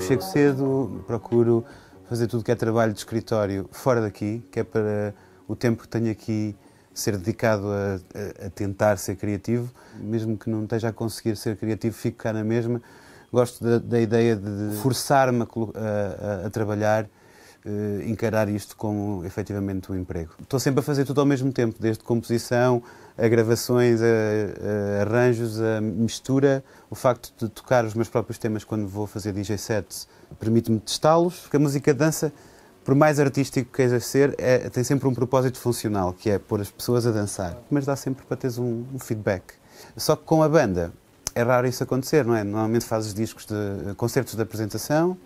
Chego cedo, procuro fazer tudo que é trabalho de escritório fora daqui, que é para o tempo que tenho aqui ser dedicado a, a, tentar ser criativo, mesmo que não esteja a conseguir ser criativo, fico cá na mesma. Gosto da, da ideia de forçar-me a, a, a trabalhar uh, encarar isto como efetivamente um emprego. Estou sempre a fazer tudo ao mesmo tempo, desde composição a gravações, a, a arranjos, a mistura. O facto de tocar os meus próprios temas quando vou fazer DJ sets permite-me testá-los, porque a música dança, por mais artístico que seja ser, é, tem sempre um propósito funcional, que é pôr as pessoas a dançar, mas dá sempre para teres um, um feedback. Só que com a banda é raro isso acontecer, não é? Normalmente fazes discos de concertos de apresentação,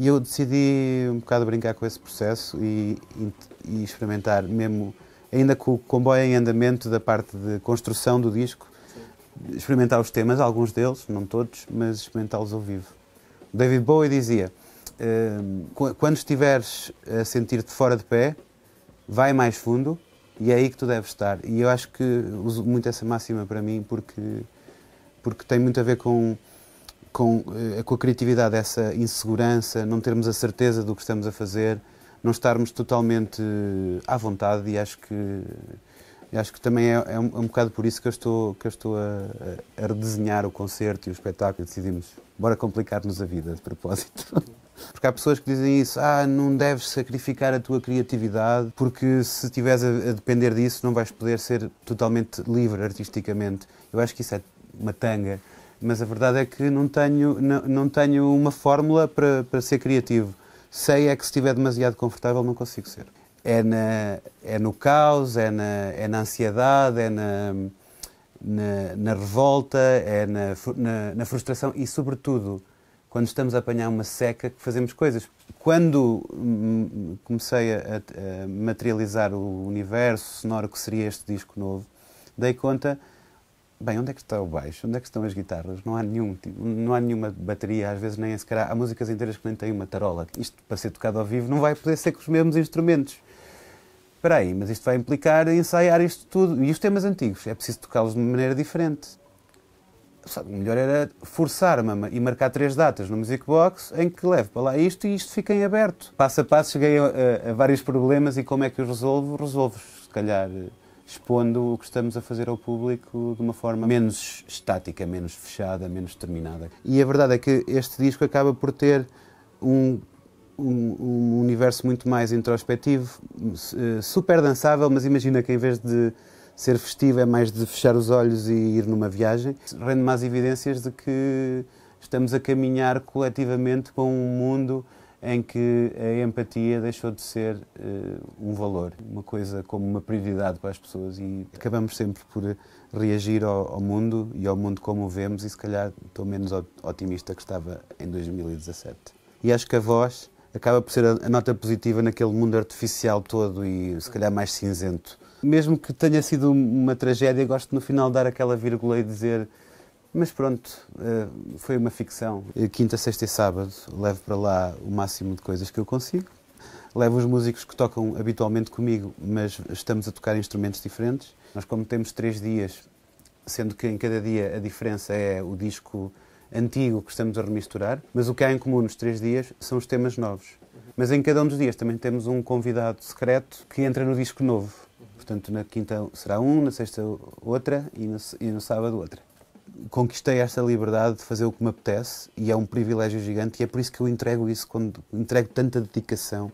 e eu decidi um bocado brincar com esse processo e, e, e experimentar, mesmo ainda com o comboio em andamento da parte de construção do disco, Sim. experimentar os temas, alguns deles, não todos, mas experimentá-los ao vivo. O David Bowie dizia: ehm, quando estiveres a sentir-te fora de pé, vai mais fundo e é aí que tu deves estar. E eu acho que uso muito essa máxima para mim porque, porque tem muito a ver com com, eh, com a criatividade, essa insegurança, não termos a certeza do que estamos a fazer, não estarmos totalmente eh, à vontade e acho que acho que também é, é, um, é um bocado por isso que eu estou, que eu estou a, a redesenhar o concerto e o espetáculo. Decidimos, bora complicar-nos a vida, de propósito. Porque há pessoas que dizem isso, ah, não deves sacrificar a tua criatividade, porque se estiveres a, depender disso, não vais poder ser totalmente livre artisticamente. Eu acho que isso é uma tanga mas a verdade é que não tenho, não, não tenho uma fórmula para, para ser criativo. Sei é que se estiver demasiado confortável não consigo ser. É, na, é no caos, é na, é na ansiedade, é na, na, na revolta, é na, na, na frustração e, sobretudo, quando estamos a apanhar uma seca que fazemos coisas. Quando hum, comecei a, a materializar o universo sonoro que seria este disco novo, dei conta bem, onde é que está o baixo? Onde é que estão as guitarras? Não há, nenhum, não há nenhuma bateria, às vezes nem sequer há, há músicas inteiras que nem têm uma tarola. Isto, para ser tocado ao vivo, não vai poder ser com os mesmos instrumentos. Espera aí, mas isto vai implicar ensaiar isto tudo. E os temas antigos, é preciso tocá-los de uma maneira diferente. Sabe, o melhor era forçar-me e marcar três datas no Music Box em que levo para lá isto e isto fica em aberto. Passo a passo cheguei a, a, a vários problemas e como é que os resolvo? Resolvo, se calhar, eh, expondo o que estamos a fazer ao público de uma forma menos estática, menos fechada, menos determinada. E a verdade é que este disco acaba por ter um, um, um universo muito mais introspectivo, eh, super dançável, mas imagina que em vez de ser festivo é mais de fechar os olhos e ir numa viagem. Rende mais evidências de que estamos a caminhar coletivamente para um mundo em que a empatia deixou de ser uh, um valor, uma coisa como uma prioridade para as pessoas e acabamos sempre por reagir ao, ao mundo e ao mundo como o vemos e se calhar estou menos otimista que estava em 2017. E acho que a voz acaba por ser a, a nota positiva naquele mundo artificial todo e se calhar mais cinzento. Mesmo que tenha sido uma tragédia, gosto no final de dar aquela vírgula e dizer mas pronto, eh, foi uma ficção. Quinta, sexta e sábado levo para lá o máximo de coisas que eu consigo. Levo os músicos que tocam habitualmente comigo, mas estamos a tocar instrumentos diferentes. Nós, como temos três dias, sendo que em cada dia a diferença é o disco antigo que estamos a remisturar, mas o que há em comum nos três dias são os temas novos. Mas em cada um dos dias também temos um convidado secreto que entra no disco novo. Portanto, na quinta será um, na sexta outra e no, sábado outra conquistei esta liberdade de fazer o que me apetece e é um privilégio gigante e é por isso que eu entrego isso, quando entrego tanta dedicação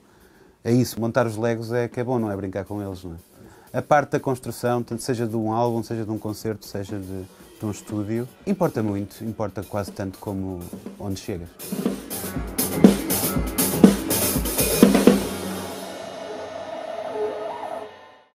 a isso. Montar os legos é que é bom, não é brincar com eles, não é? A parte da construção, tanto seja de um álbum, seja de um concerto, seja de, de um estúdio, importa muito, importa quase tanto como onde chegas.